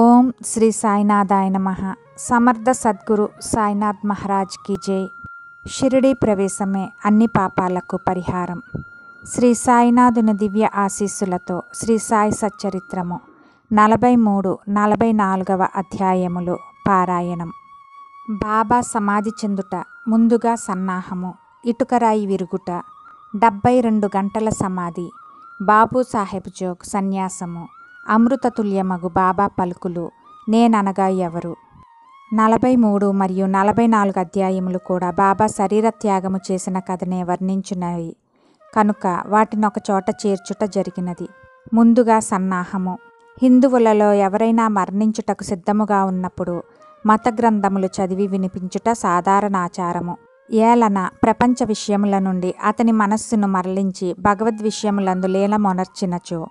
ఓం శ్రీ సాయినాథాయ నమ సమర్థ సద్గురు సాయినాథ్ మహారాజ్ కి జై షిరిడి ప్రవేశమే అన్ని పాపాలకు పరిహారం శ్రీ సాయినాథుని దివ్య ఆశీస్సులతో శ్రీ సాయి సచ్చరిత్రము నలభై మూడు నలభై నాలుగవ అధ్యాయములు పారాయణం బాబా సమాధి చెందుట ముందుగా సన్నాహము ఇటుకరాయి విరుగుట డెబ్బై రెండు గంటల సమాధి బాబు సాహెబ్ జోగ్ సన్యాసము అమృతతుల్యమగు బాబా పలుకులు నేననగా ఎవరు నలభై మూడు మరియు నలభై నాలుగు అధ్యాయములు కూడా బాబా శరీర త్యాగము చేసిన కథనే వర్ణించినవి కనుక వాటినొక చోట చేర్చుట జరిగినది ముందుగా సన్నాహము హిందువులలో ఎవరైనా మరణించుటకు సిద్ధముగా ఉన్నప్పుడు మత గ్రంథములు చదివి వినిపించుట సాధారణ ఆచారము ఏలన ప్రపంచ విషయముల నుండి అతని మనస్సును మరలించి భగవద్ విషయములందు లీలమొనర్చినచో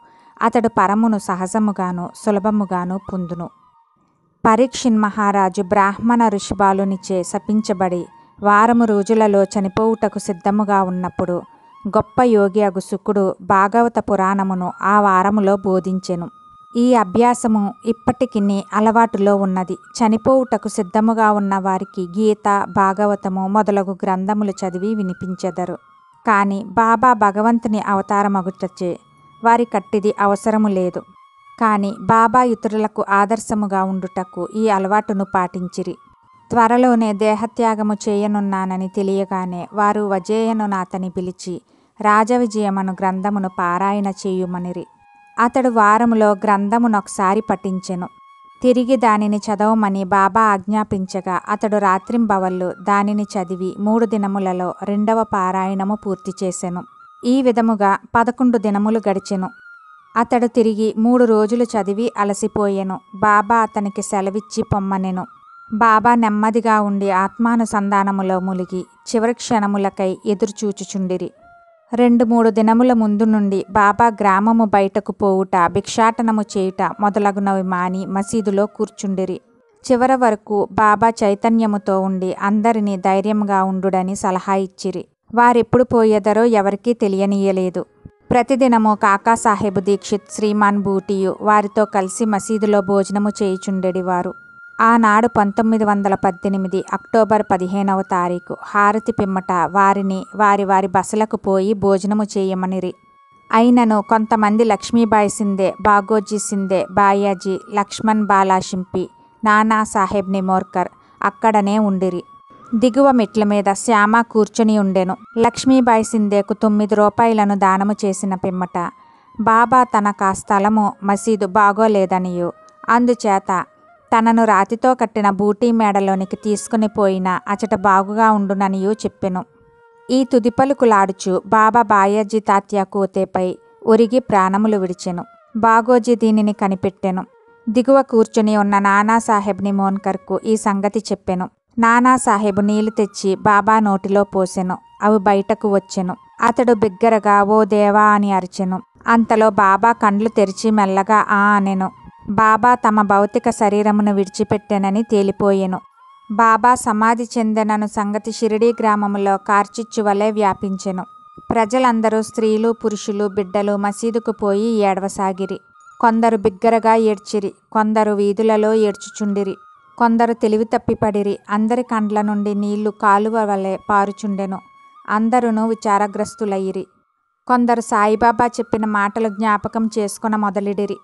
అతడు పరమును సహజముగాను సులభముగాను పొందును పరీక్షిన్ మహారాజు బ్రాహ్మణ ఋషిబాలునిచే శపించబడి వారము రోజులలో చనిపోవుటకు సిద్ధముగా ఉన్నప్పుడు గొప్ప యోగి అగు శుకుడు భాగవత పురాణమును ఆ వారములో బోధించెను ఈ అభ్యాసము ఇప్పటికి అలవాటులో ఉన్నది చనిపోవుటకు సిద్ధముగా ఉన్న వారికి గీత భాగవతము మొదలగు గ్రంథములు చదివి వినిపించెదరు కానీ బాబా భగవంతుని అవతారమగుటచే వారి కట్టిది అవసరము లేదు కానీ బాబా ఇతరులకు ఆదర్శముగా ఉండుటకు ఈ అలవాటును పాటించిరి త్వరలోనే దేహత్యాగము చేయనున్నానని తెలియగానే వారు వజేయను నాతని పిలిచి రాజవిజయమను గ్రంథమును పారాయణ చేయుమనిరి అతడు వారములో గ్రంథమునొకసారి పఠించెను తిరిగి దానిని చదవమని బాబా ఆజ్ఞాపించగా అతడు రాత్రింబవళ్ళు దానిని చదివి మూడు దినములలో రెండవ పారాయణము పూర్తి చేసెను ఈ విధముగా పదకొండు దినములు గడిచెను అతడు తిరిగి మూడు రోజులు చదివి అలసిపోయెను బాబా అతనికి సెలవిచ్చి పొమ్మనెను బాబా నెమ్మదిగా ఉండి ఆత్మానుసంధానములో ములిగి చివరి క్షణములకై ఎదురుచూచుచుండిరి రెండు మూడు దినముల ముందు నుండి బాబా గ్రామము బయటకు పోవుట భిక్షాటనము చేయుట మొదలగునవి మాని మసీదులో కూర్చుండిరి చివర వరకు బాబా చైతన్యముతో ఉండి అందరినీ ధైర్యంగా ఉండుడని సలహా ఇచ్చిరి వారెప్పుడు పోయేదరో ఎవరికీ తెలియనీయలేదు ప్రతిదినము కాకాసాహెబు దీక్షిత్ శ్రీమాన్ బూటియు వారితో కలిసి మసీదులో భోజనము చేయుచుండెడివారు ఆనాడు పంతొమ్మిది వందల పద్దెనిమిది అక్టోబర్ పదిహేనవ తారీఖు హారతి పిమ్మట వారిని వారి వారి బసలకు పోయి భోజనము చేయమనిరి అయినను కొంతమంది లక్ష్మీబాయి సిందే బాగోజీ సిందే బాయాజీ లక్ష్మణ్ బాలాషింపి నానాసాహెబ్ నిమోర్కర్ అక్కడనే ఉండిరి దిగువ మెట్ల మీద శ్యామ కూర్చుని ఉండెను లక్ష్మీబాయి సిందేకు తొమ్మిది రూపాయలను దానము చేసిన పిమ్మట బాబా తన కా స్థలము మసీదు బాగోలేదనియు అందుచేత తనను రాతితో కట్టిన బూటీ మేడలోనికి తీసుకుని పోయిన అచట బాగుగా ఉండుననియు చెప్పెను ఈ తుదిపలుకులాడుచు బాబా బాయాజీ తాత్య కూతేపై ఒరిగి ప్రాణములు విడిచెను బాగోజీ దీనిని కనిపెట్టెను దిగువ కూర్చుని ఉన్న నానాసాహెబ్ని మోన్కర్కు ఈ సంగతి చెప్పెను నానాసాహెబు నీళ్లు తెచ్చి బాబా నోటిలో పోసెను అవి బయటకు వచ్చెను అతడు బిగ్గరగా ఓ దేవా అని అరిచెను అంతలో బాబా కండ్లు తెరిచి మెల్లగా ఆ అనెను బాబా తమ భౌతిక శరీరమును విడిచిపెట్టెనని తేలిపోయెను బాబా సమాధి చెందనను సంగతి షిరిడీ గ్రామములో కార్చిచ్చు వలె వ్యాపించెను ప్రజలందరూ స్త్రీలు పురుషులు బిడ్డలు మసీదుకు పోయి ఏడవసాగిరి కొందరు బిగ్గరగా ఏడ్చిరి కొందరు వీధులలో ఏడ్చుచుండిరి కొందరు తెలివి తప్పిపడిరి అందరి కండ్ల నుండి నీళ్లు కాలువ వలె పారుచుండెను అందరును విచారగ్రస్తులయ్యిరి కొందరు సాయిబాబా చెప్పిన మాటలు జ్ఞాపకం చేసుకున మొదలిడిరి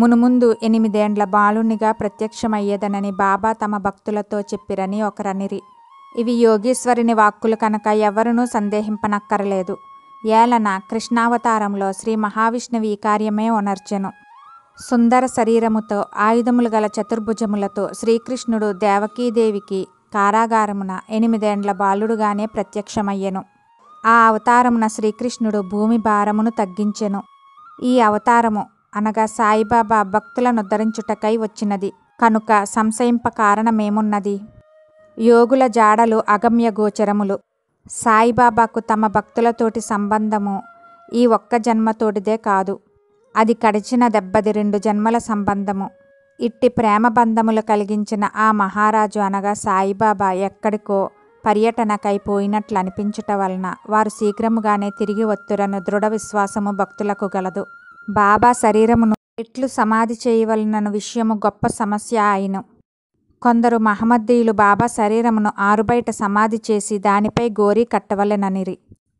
మునుముందు ఎనిమిదేండ్ల బాలునిగా ప్రత్యక్షమయ్యేదనని బాబా తమ భక్తులతో చెప్పిరని ఒకరనిరి ఇవి యోగీశ్వరిని వాక్కులు కనుక ఎవరునూ సందేహింపనక్కరలేదు ఏలన కృష్ణావతారంలో శ్రీ మహావిష్ణువు ఈ కార్యమే ఉనర్చెను సుందర శరీరముతో ఆయుధములు గల చతుర్భుజములతో శ్రీకృష్ణుడు దేవకీదేవికి కారాగారమున ఎనిమిదేండ్ల బాలుడుగానే ప్రత్యక్షమయ్యెను ఆ అవతారమున శ్రీకృష్ణుడు భూమి భారమును తగ్గించెను ఈ అవతారము అనగా సాయిబాబా భక్తులను ఉద్ధరించుటకై వచ్చినది కనుక సంశయింప కారణమేమున్నది యోగుల జాడలు అగమ్య గోచరములు సాయిబాబాకు తమ భక్తులతోటి సంబంధము ఈ ఒక్క జన్మతోటిదే కాదు అది కడిచిన దెబ్బది రెండు జన్మల సంబంధము ఇట్టి ప్రేమ బంధములు కలిగించిన ఆ మహారాజు అనగా సాయిబాబా ఎక్కడికో పర్యటనకై పోయినట్లు అనిపించుట వలన వారు శీఘ్రముగానే తిరిగి వత్తురను దృఢ విశ్వాసము భక్తులకు గలదు బాబా శరీరమును ఎట్లు సమాధి చేయవలనను విషయము గొప్ప సమస్య అయిను కొందరు మహమ్మద్దీయులు బాబా శరీరమును ఆరుబయట సమాధి చేసి దానిపై గోరీ కట్టవలెననిరి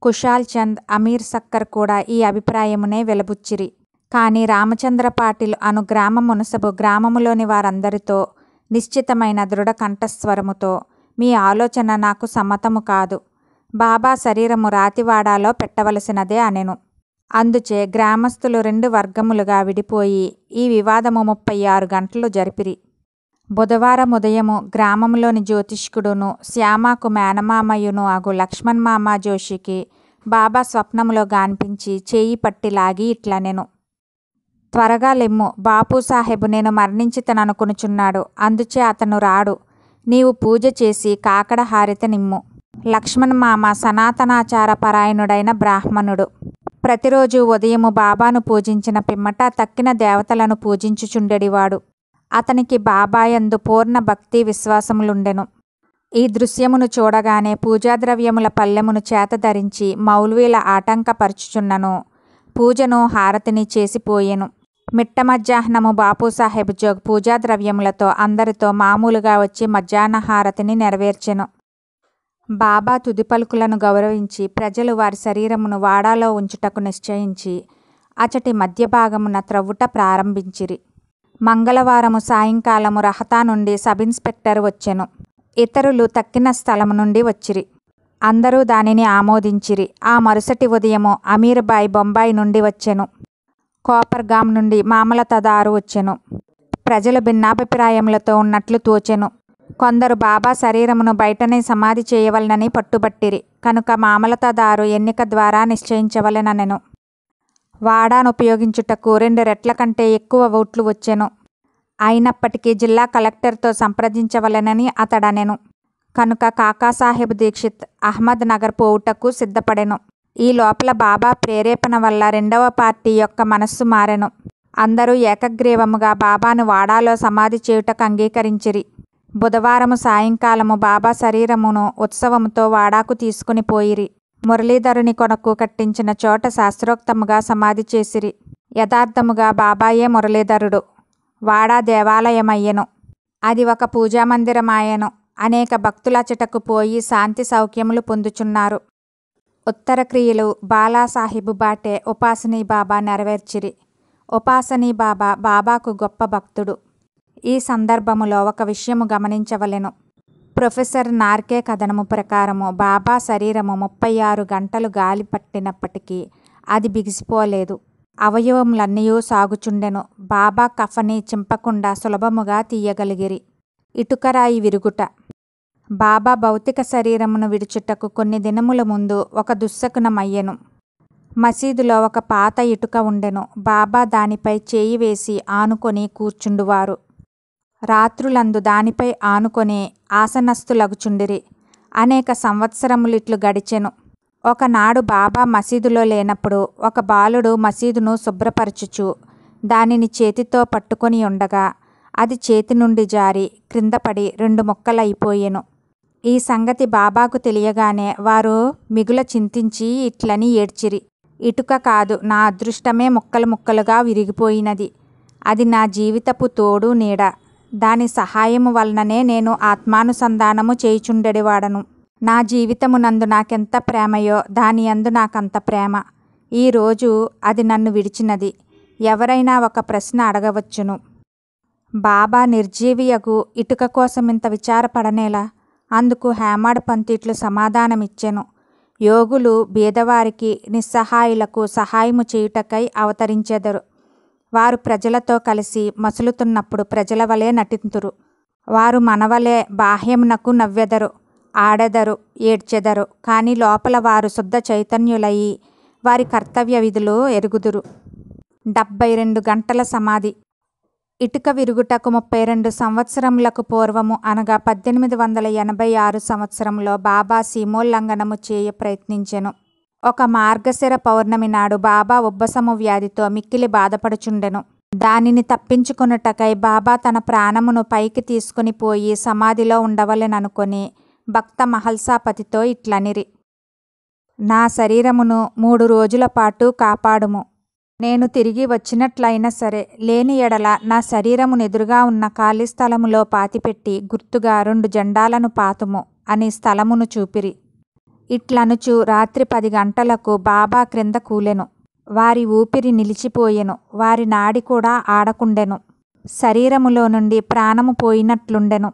కుషాల్ చంద్ అమీర్ సక్కర్ కూడా ఈ అభిప్రాయమునే వెలబుచ్చిరి కానీ రామచంద్ర పాటిల్ అను గ్రామ మునసబు గ్రామములోని వారందరితో నిశ్చితమైన దృఢ కంఠస్వరముతో మీ ఆలోచన నాకు సమ్మతము కాదు బాబా శరీరము రాతివాడాలో పెట్టవలసినదే అనెను అందుచే గ్రామస్తులు రెండు వర్గములుగా విడిపోయి ఈ వివాదము ముప్పై ఆరు గంటలు జరిపిరి బుధవారం ఉదయము గ్రామంలోని జ్యోతిష్కుడును శ్యామకు మేనమామయ్యును అగు లక్ష్మణ్ మామ జోషికి బాబా స్వప్నములో గాన్పించి చేయి పట్టి లాగి ఇట్లనెను త్వరగా లెమ్ము బాపు సాహెబు నేను తననుకునుచున్నాడు అందుచే అతను రాడు నీవు పూజ చేసి కాకడ హారిత నిమ్ము లక్ష్మణ్ మామ సనాతనాచార పరాయణుడైన బ్రాహ్మణుడు ప్రతిరోజు ఉదయము బాబాను పూజించిన పిమ్మట తక్కిన దేవతలను పూజించుచుండెడివాడు అతనికి బాబాయందు పూర్ణ భక్తి విశ్వాసములుండెను ఈ దృశ్యమును చూడగానే పూజాద్రవ్యముల పల్లెమును చేత ధరించి మౌల్వీల ఆటంకపరుచుచున్నను పూజను హారతిని చేసిపోయెను మిట్ట మధ్యాహ్నము సాహెబ్ జోగ్ పూజా ద్రవ్యములతో అందరితో మామూలుగా వచ్చి మధ్యాహ్న హారతిని నెరవేర్చెను బాబా తుది పలుకులను గౌరవించి ప్రజలు వారి శరీరమును వాడాలో ఉంచుటకు నిశ్చయించి అచటి మధ్య భాగమున త్రవ్వుట ప్రారంభించిరి మంగళవారము సాయంకాలము రహతా నుండి సబ్ ఇన్స్పెక్టర్ వచ్చెను ఇతరులు తక్కిన స్థలము నుండి వచ్చిరి అందరూ దానిని ఆమోదించిరి ఆ మరుసటి ఉదయము అమీర్బాయ్ బొంబాయి నుండి వచ్చెను కోపర్గాం నుండి మామలతదారు వచ్చెను ప్రజలు భిన్నాభిప్రాయములతో ఉన్నట్లు తోచెను కొందరు బాబా శరీరమును బయటనే సమాధి చేయవలనని పట్టుబట్టిరి కనుక మామలతదారు ఎన్నిక ద్వారా నిశ్చయించవలెననెను వాడాను ఉపయోగించుటకు రెండు రెట్ల కంటే ఎక్కువ ఓట్లు వచ్చెను అయినప్పటికీ జిల్లా కలెక్టర్తో సంప్రదించవలెనని అతడనెను కనుక కాకాసాహెబ్ దీక్షిత్ అహ్మద్ నగర్ పోవుటకు సిద్ధపడెను ఈ లోపల బాబా ప్రేరేపణ వల్ల రెండవ పార్టీ యొక్క మనస్సు మారెను అందరూ ఏకగ్రీవముగా బాబాను వాడాలో సమాధి చేయుటకు అంగీకరించిరి బుధవారము సాయంకాలము బాబా శరీరమును ఉత్సవముతో వాడాకు తీసుకుని పోయిరి మురళీధరుని కొనకు కట్టించిన చోట శాస్త్రోక్తముగా సమాధి చేసిరి యథార్థముగా బాబాయే మురళీధరుడు వాడా దేవాలయమయ్యను అది ఒక పూజామందిరమాయను అనేక భక్తులచటకు పోయి శాంతి సౌఖ్యములు పొందుచున్నారు ఉత్తర క్రియలు బాలాసాహిబ్ బాటే ఉపాసనీ బాబా నెరవేర్చిరి ఉపాసనీ బాబా బాబాకు గొప్ప భక్తుడు ఈ సందర్భములో ఒక విషయము గమనించవలెను ప్రొఫెసర్ నార్కే కథనము ప్రకారము బాబా శరీరము ముప్పై ఆరు గంటలు గాలి పట్టినప్పటికీ అది బిగిసిపోలేదు అవయవములన్నీ సాగుచుండెను బాబా కఫని చింపకుండా సులభముగా తీయగలిగిరి ఇటుకరాయి విరుగుట బాబా భౌతిక శరీరమును విడుచుటకు కొన్ని దినముల ముందు ఒక దుస్సకునమయ్యెను మసీదులో ఒక పాత ఇటుక ఉండెను బాబా దానిపై చేయి వేసి ఆనుకొని కూర్చుండువారు రాత్రులందు దానిపై ఆనుకొని ఆసనస్తులగుచుండిరి అనేక సంవత్సరములిట్లు గడిచెను ఒకనాడు బాబా మసీదులో లేనప్పుడు ఒక బాలుడు మసీదును శుభ్రపరచుచు దానిని చేతితో పట్టుకొని ఉండగా అది చేతి నుండి జారి క్రిందపడి రెండు ముక్కలైపోయెను ఈ సంగతి బాబాకు తెలియగానే వారు మిగుల చింతించి ఇట్లని ఏడ్చిరి ఇటుక కాదు నా అదృష్టమే ముక్కలు ముక్కలుగా విరిగిపోయినది అది నా జీవితపు తోడు నీడ దాని సహాయము వలననే నేను ఆత్మానుసంధానము చేయుచుండెడివాడను నా జీవితమునందు నాకెంత ప్రేమయో దాని అందు నాకంత ప్రేమ ఈరోజు అది నన్ను విడిచినది ఎవరైనా ఒక ప్రశ్న అడగవచ్చును బాబా నిర్జీవియకు ఇటుక కోసం ఇంత విచారపడనేలా అందుకు హేమాడ్ పంతిట్లు సమాధానమిచ్చెను యోగులు బీదవారికి నిస్సహాయులకు సహాయము చేయుటకై అవతరించెదరు వారు ప్రజలతో కలిసి మసులుతున్నప్పుడు ప్రజల వలె నటింతురు వారు మనవలే బాహ్యమునకు నవ్వెదరు ఆడెదరు ఏడ్చెదరు కానీ లోపల వారు శుద్ధ చైతన్యులయ్యి వారి కర్తవ్య విధులు ఎరుగుదురు డెబ్బై రెండు గంటల సమాధి ఇటుక విరుగుటకు ముప్పై రెండు సంవత్సరములకు పూర్వము అనగా పద్దెనిమిది వందల ఎనభై ఆరు సంవత్సరంలో బాబా సీమోల్లంఘనము చేయ ప్రయత్నించెను ఒక మార్గశిర పౌర్ణమి నాడు బాబా ఉబ్బసము వ్యాధితో మిక్కిలి బాధపడుచుండెను దానిని తప్పించుకొనుటకై బాబా తన ప్రాణమును పైకి తీసుకుని పోయి సమాధిలో ఉండవలెననుకొని భక్త మహల్సాపతితో ఇట్లనిరి నా శరీరమును మూడు రోజుల పాటు కాపాడుము నేను తిరిగి వచ్చినట్లయినా సరే లేని ఎడల నా నెదురుగా ఉన్న ఖాళీ స్థలములో పాతిపెట్టి గుర్తుగా రెండు జెండాలను పాతుము అని స్థలమును చూపిరి ఇట్లనుచు రాత్రి పది గంటలకు బాబా క్రింద కూలెను వారి ఊపిరి నిలిచిపోయెను వారి నాడి కూడా ఆడకుండెను శరీరములో నుండి ప్రాణము పోయినట్లుండెను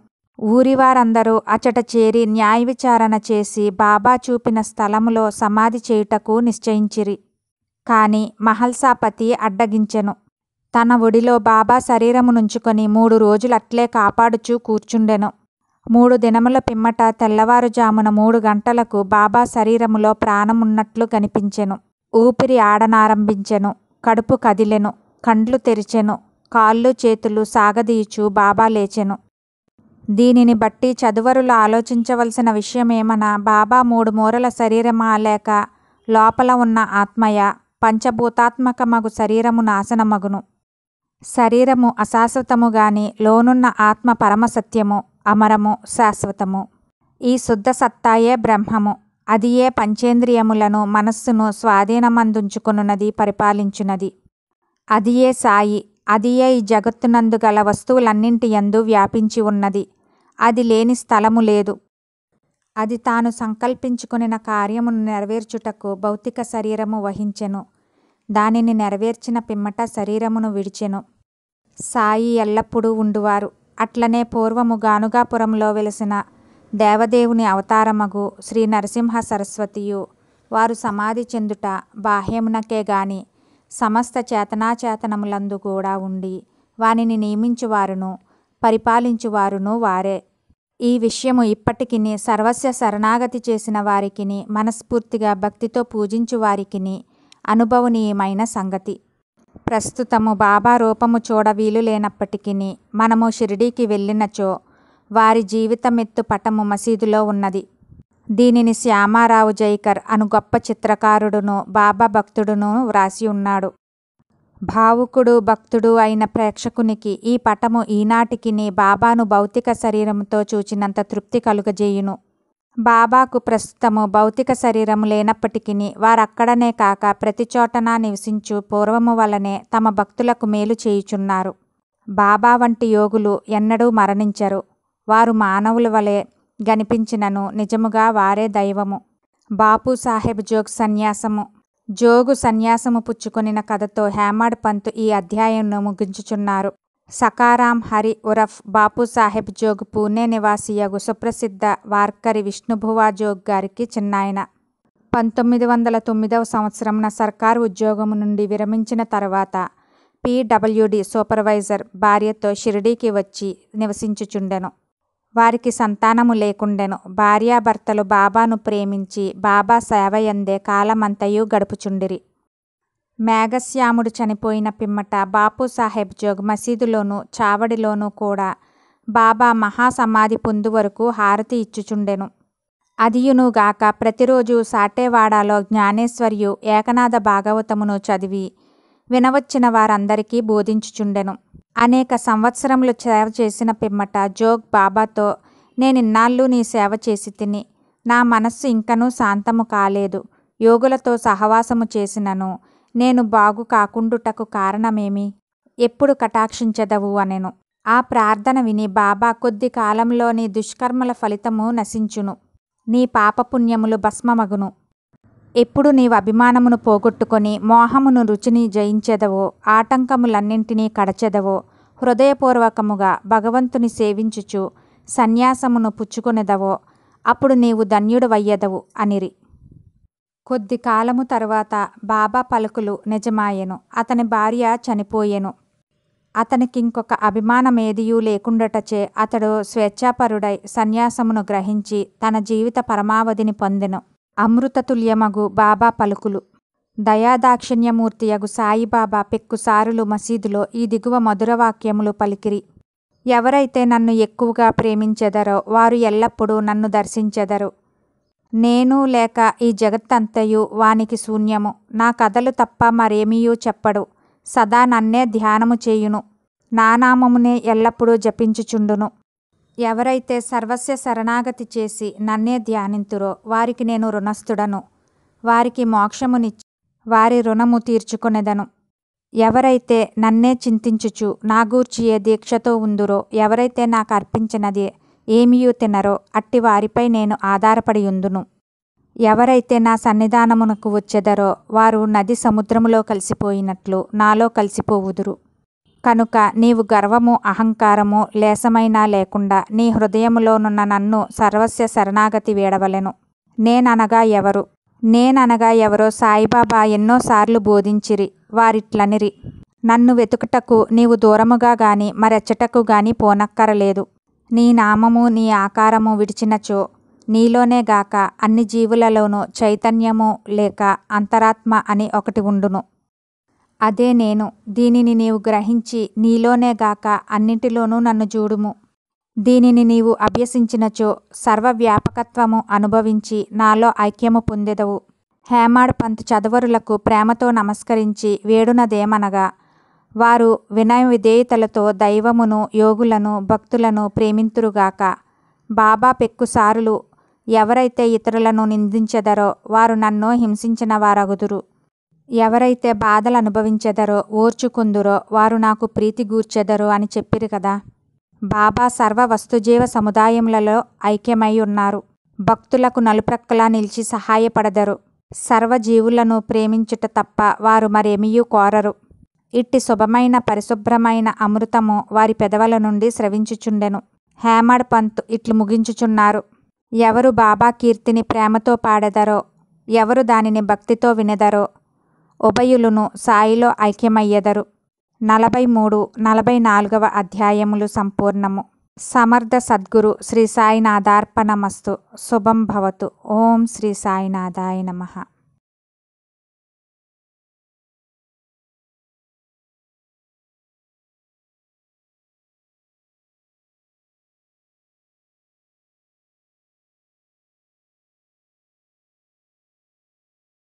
ఊరివారందరూ అచట చేరి న్యాయ విచారణ చేసి బాబా చూపిన స్థలములో సమాధి చేయుటకు నిశ్చయించిరి కాని మహల్సాపతి అడ్డగించెను. తన ఒడిలో బాబా నుంచుకొని మూడు రోజులట్లే కాపాడుచూ కూర్చుండెను. మూడు దినముల పిమ్మట తెల్లవారుజామున మూడు గంటలకు బాబా శరీరములో ప్రాణమున్నట్లు కనిపించెను ఊపిరి ఆడనారంభించెను. కడుపు కదిలెను. కండ్లు తెరిచెను. కాళ్ళు చేతులు సాగదీయుచూ బాబా లేచెను. దీనిని బట్టి చదువరులు ఆలోచించవలసిన విషయమేమన బాబా మూడు మూరల శరీరమా లేక లోపల ఉన్న ఆత్మయా? పంచభూతాత్మకమగు శరీరము నాశనమగును శరీరము అశాశ్వతము గాని లోనున్న ఆత్మ పరమసత్యము అమరము శాశ్వతము ఈ శుద్ధ సత్తాయే బ్రహ్మము అది ఏ పంచేంద్రియములను మనస్సును స్వాధీనమందుంచుకున్నది పరిపాలించున్నది అది ఏ సాయి అది ఏ ఈ జగత్తునందు గల వస్తువులన్నింటి యందు వ్యాపించి ఉన్నది అది లేని స్థలము లేదు అది తాను సంకల్పించుకొనిన కార్యమును నెరవేర్చుటకు భౌతిక శరీరము వహించెను దానిని నెరవేర్చిన పిమ్మట శరీరమును విడిచెను సాయి ఎల్లప్పుడూ ఉండువారు అట్లనే పూర్వము గానుగాపురంలో వెలిసిన దేవదేవుని అవతారమగు శ్రీ నరసింహ సరస్వతియు వారు సమాధి చెందుట బాహ్యమునకే గాని సమస్త చేతనాచేతనములందు కూడా ఉండి వానిని నియమించువారును పరిపాలించువారును వారే ఈ విషయము ఇప్పటికిని సర్వస్వ శరణాగతి చేసిన వారికిని మనస్ఫూర్తిగా భక్తితో పూజించు వారికిని అనుభవనీయమైన సంగతి ప్రస్తుతము బాబా రూపము చూడ వీలు లేనప్పటికీ మనము షిరిడీకి వెళ్ళినచో వారి జీవితమెత్తు పటము మసీదులో ఉన్నది దీనిని శ్యామారావు జైకర్ అను గొప్ప చిత్రకారుడును బాబా భక్తుడును వ్రాసి ఉన్నాడు భావుకుడు భక్తుడు అయిన ప్రేక్షకునికి ఈ పటము ఈనాటికిని బాబాను భౌతిక శరీరంతో చూచినంత తృప్తి కలుగజేయును బాబాకు ప్రస్తుతము భౌతిక శరీరము లేనప్పటికీ వారక్కడనే కాక ప్రతి చోటనా నివసించు పూర్వము వలనే తమ భక్తులకు మేలు చేయుచున్నారు బాబా వంటి యోగులు ఎన్నడూ మరణించరు వారు మానవుల వలె గనిపించినను నిజముగా వారే దైవము బాపు సాహెబ్ జోగ్ సన్యాసము జోగు సన్యాసము పుచ్చుకొనిన కథతో హేమాడ్ పంత్ ఈ అధ్యాయంను ముగించుచున్నారు సకారాం హరి ఉరఫ్ సాహెబ్ జోగ్ పూణే నివాసియగు సుప్రసిద్ధ వార్కరి విష్ణుభువా జోగ్ గారికి చిన్నాయన పంతొమ్మిది వందల తొమ్మిదవ సంవత్సరంన సర్కారు ఉద్యోగం నుండి విరమించిన తర్వాత పీడబ్ల్యూడి సూపర్వైజర్ భార్యతో షిరిడీకి వచ్చి నివసించుచుండెను వారికి సంతానము లేకుండెను భార్యాభర్తలు బాబాను ప్రేమించి బాబా సేవ ఎందే కాలమంతయు గడుపుచుండిరి మేఘశ్యాముడు చనిపోయిన పిమ్మట బాపు సాహెబ్ జోగ్ మసీదులోనూ చావడిలోనూ కూడా బాబా మహాసమాధి పొందు వరకు హారతి ఇచ్చుచుండెను అదియునుగాక ప్రతిరోజు సాటేవాడాలో జ్ఞానేశ్వర్యు ఏకనాథ భాగవతమును చదివి వినవచ్చిన వారందరికీ బోధించుచుండెను అనేక సంవత్సరములు సేవ చేసిన పిమ్మట జోగ్ బాబాతో నేనిన్నాళ్ళు నీ సేవ చేసి తిని నా మనస్సు ఇంకనూ శాంతము కాలేదు యోగులతో సహవాసము చేసినను నేను బాగు కాకుండుటకు కారణమేమి ఎప్పుడు కటాక్షించదవు అనెను ఆ ప్రార్థన విని బాబా కొద్ది కాలంలో నీ దుష్కర్మల ఫలితము నశించును నీ పాపపుణ్యములు భస్మమగును ఎప్పుడు నీవు అభిమానమును పోగొట్టుకొని మోహమును రుచిని జయించెదవో ఆటంకములన్నింటినీ కడచెదవో హృదయపూర్వకముగా భగవంతుని సేవించుచు సన్యాసమును పుచ్చుకొనెదవో అప్పుడు నీవు ధన్యుడు ధన్యుడవయ్యెదవు అనిరి కొద్ది కాలము తర్వాత బాబా పలుకులు నిజమాయెను అతని భార్య చనిపోయెను అతనికింకొక అభిమానమేదియూ లేకుండటచే అతడు స్వేచ్ఛాపరుడై సన్యాసమును గ్రహించి తన జీవిత పరమావధిని పొందెను అమృతతుల్యమగు బాబా పలుకులు దయాదాక్షిణ్యమూర్తియగు సాయిబాబా పెక్కుసారులు మసీదులో ఈ దిగువ మధురవాక్యములు పలికిరి ఎవరైతే నన్ను ఎక్కువగా ప్రేమించెదరో వారు ఎల్లప్పుడూ నన్ను దర్శించెదరు నేను లేక ఈ జగత్తంతయు వానికి శూన్యము నా కథలు తప్ప మరేమీయూ చెప్పడు సదా నన్నే ధ్యానము చేయును నానామమునే ఎల్లప్పుడూ జపించుచుండును ఎవరైతే సర్వస్య శరణాగతి చేసి నన్నే ధ్యానింతురో వారికి నేను రుణస్థుడను వారికి మోక్షమునిచ్చి వారి రుణము తీర్చుకునేదను ఎవరైతే నన్నే చింతించుచు నా ఏ దీక్షతో ఉందురో ఎవరైతే నాకు అర్పించినది ఏమియూ తినరో అట్టి వారిపై నేను ఆధారపడి ఉందును ఎవరైతే నా సన్నిధానమునకు వచ్చెదరో వారు నది సముద్రములో కలిసిపోయినట్లు నాలో కలిసిపోవుదురు కనుక నీవు గర్వము అహంకారము లేసమైనా లేకుండా నీ హృదయములోనున్న నన్ను సర్వస్య శరణాగతి వేడవలెను నేననగా ఎవరు నేననగా ఎవరో సాయిబాబా ఎన్నోసార్లు బోధించిరి వారిట్లనిరి నన్ను వెతుకుటకు నీవు దూరముగా గాని మరెచ్చటకు గాని పోనక్కరలేదు నీ నామము నీ ఆకారము విడిచినచో నీలోనే గాక అన్ని జీవులలోనూ చైతన్యము లేక అంతరాత్మ అని ఒకటి ఉండును అదే నేను దీనిని నీవు గ్రహించి నీలోనేగాక అన్నింటిలోనూ నన్ను చూడుము దీనిని నీవు అభ్యసించినచో సర్వవ్యాపకత్వము అనుభవించి నాలో ఐక్యము పొందెదవు హేమాడ్ పంత్ చదవరులకు ప్రేమతో నమస్కరించి వేడునదేమనగా వారు వినయ విధేయతలతో దైవమును యోగులను భక్తులను ప్రేమింతురుగాక బాబా పెక్కుసారులు ఎవరైతే ఇతరులను నిందించెదరో వారు నన్ను హింసించిన వారగుదురు ఎవరైతే బాధలు అనుభవించెదరో ఓర్చుకుందురో వారు నాకు ప్రీతి గూర్చెదరు అని చెప్పిరు కదా బాబా సర్వ వస్తుజీవ సముదాయములలో ఐక్యమై ఉన్నారు భక్తులకు నలుప్రక్కలా నిలిచి సహాయపడదరు సర్వజీవులను ప్రేమించుట తప్ప వారు మరేమీయూ కోరరు ఇట్టి శుభమైన పరిశుభ్రమైన అమృతము వారి పెదవుల నుండి స్రవించుచుండెను హేమడ్ పంత్ ఇట్లు ముగించుచున్నారు ఎవరు బాబా కీర్తిని ప్రేమతో పాడెదరో ఎవరు దానిని భక్తితో వినెదరో ఉభయులును సాయిలో ఐక్యమయ్యెదరు నలభై మూడు నలభై నాలుగవ అధ్యాయములు సంపూర్ణము సమర్థ సద్గురు శ్రీ సాయినాథార్పణమస్తు శుభం భవతు ఓం శ్రీ సాయినాథాయ నమః